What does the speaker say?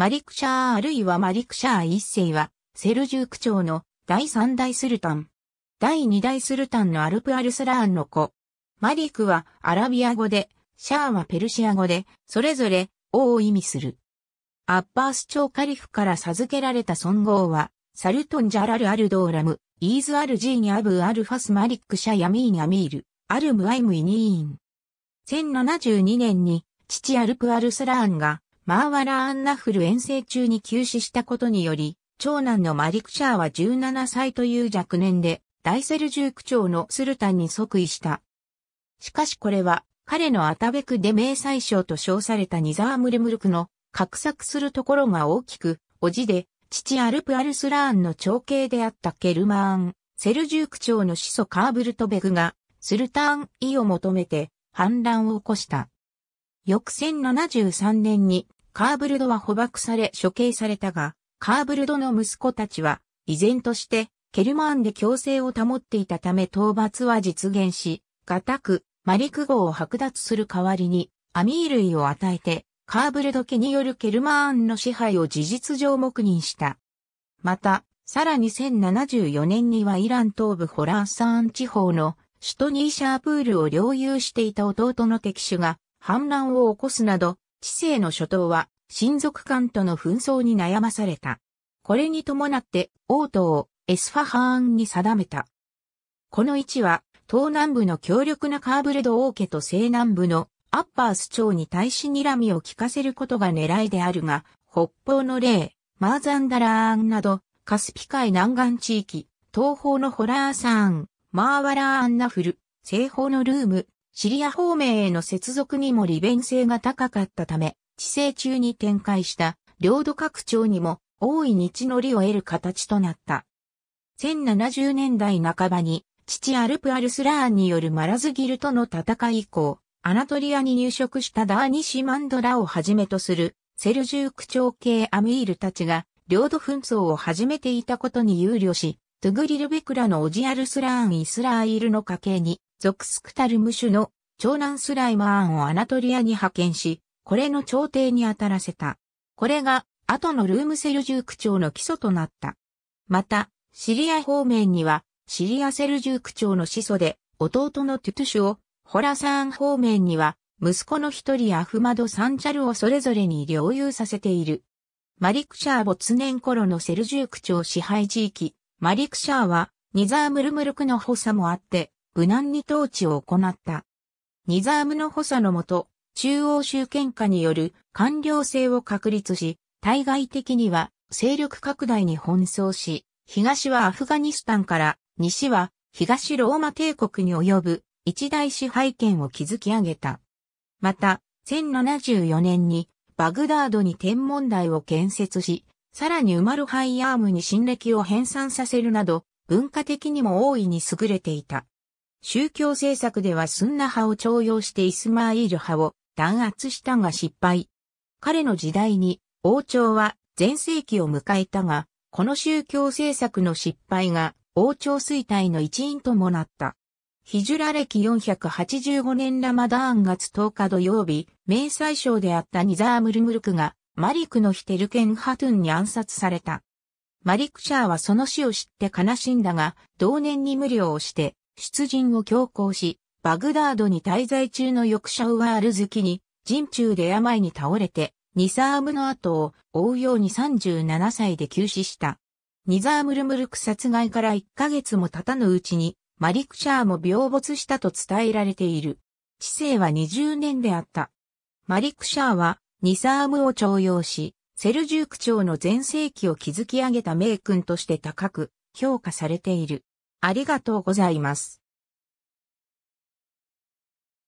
マリクシャーあるいはマリクシャー一世は、セルジューク朝の第三代スルタン。第二代スルタンのアルプアルスラーンの子。マリクはアラビア語で、シャーはペルシア語で、それぞれ王を意味する。アッバース朝カリフから授けられた尊号は、サルトンジャラルアルドーラム、イーズアルジーニアブアルファスマリックシャヤミーニアミール、アルムアイムイニーン。1072年に、父アルプアルスラーンが、マーワラ・アンナフル遠征中に急死したことにより、長男のマリクシャーは17歳という若年で、大セルジューク朝のスルタンに即位した。しかしこれは、彼のアタベクで名宰相と称されたニザームルムルクの、画策するところが大きく、おじで、父アルプアルスラーンの長兄であったケルマーン、セルジューク朝の始祖カーブルトベクが、スルタン意を求めて、反乱を起こした。翌1073年にカーブルドは捕獲され処刑されたが、カーブルドの息子たちは依然としてケルマーンで強制を保っていたため討伐は実現し、ガタク、マリク号を剥奪する代わりにアミールイを与えてカーブルド家によるケルマーンの支配を事実上黙認した。また、さらに1074年にはイラン東部ホラーサーン地方の首都ニーシャープールを領有していた弟の敵手が反乱を起こすなど、知性の諸島は、親族間との紛争に悩まされた。これに伴って、王都をエスファハーンに定めた。この位置は、東南部の強力なカーブレド王家と西南部のアッパース町に対し睨みを聞かせることが狙いであるが、北方の霊、マーザンダラーンなど、カスピ海南岸地域、東方のホラーサーン、マーワラーンナフル、西方のルーム、シリア方面への接続にも利便性が高かったため、地政中に展開した領土拡張にも多い道のりを得る形となった。1070年代半ばに、父アルプ・アルスラーンによるマラズギルとの戦い以降、アナトリアに入植したダーニシマンドラをはじめとするセルジューク朝系アミールたちが領土紛争を始めていたことに憂慮し、トゥグリルベクラのオジアルスラーン・イスラーイルの家系に属スクタルム種の長男スライマーンをアナトリアに派遣し、これの朝廷に当たらせた。これが、後のルームセルジューク朝の基礎となった。また、シリア方面には、シリアセルジューク朝の始祖で、弟のトゥトゥシュを、ホラサーン方面には、息子の一人アフマド・サンチャルをそれぞれに領有させている。マリクシャー没年頃のセルジューク朝支配地域、マリクシャーは、ニザームルムルクの補佐もあって、無難に統治を行った。ニザームの補佐のもと、中央集権下による官僚制を確立し、対外的には勢力拡大に奔走し、東はアフガニスタンから西は東ローマ帝国に及ぶ一大支配権を築き上げた。また、1074年にバグダードに天文台を建設し、さらにウマルハイアームに新暦を編纂させるなど、文化的にも大いに優れていた。宗教政策ではスンナ派を徴用してイスマーイール派を弾圧したが失敗。彼の時代に王朝は全盛期を迎えたが、この宗教政策の失敗が王朝衰退の一因ともなった。ヒジュラ歴485年ラマダーン月10日土曜日、明細省であったニザームルムルクがマリクのヒテルケンハトゥンに暗殺された。マリクシャーはその死を知って悲しんだが、同年に無料をして、出陣を強行し、バグダードに滞在中の翌クシャウワール好きに、陣中で病に倒れて、ニサームの後を追うように37歳で急死した。ニザームルムルク殺害から1ヶ月も経たぬうちに、マリクシャーも病没したと伝えられている。知性は20年であった。マリクシャーは、ニサームを徴用し、セルジューク朝の全盛期を築き上げた名君として高く評価されている。ありがとうございます。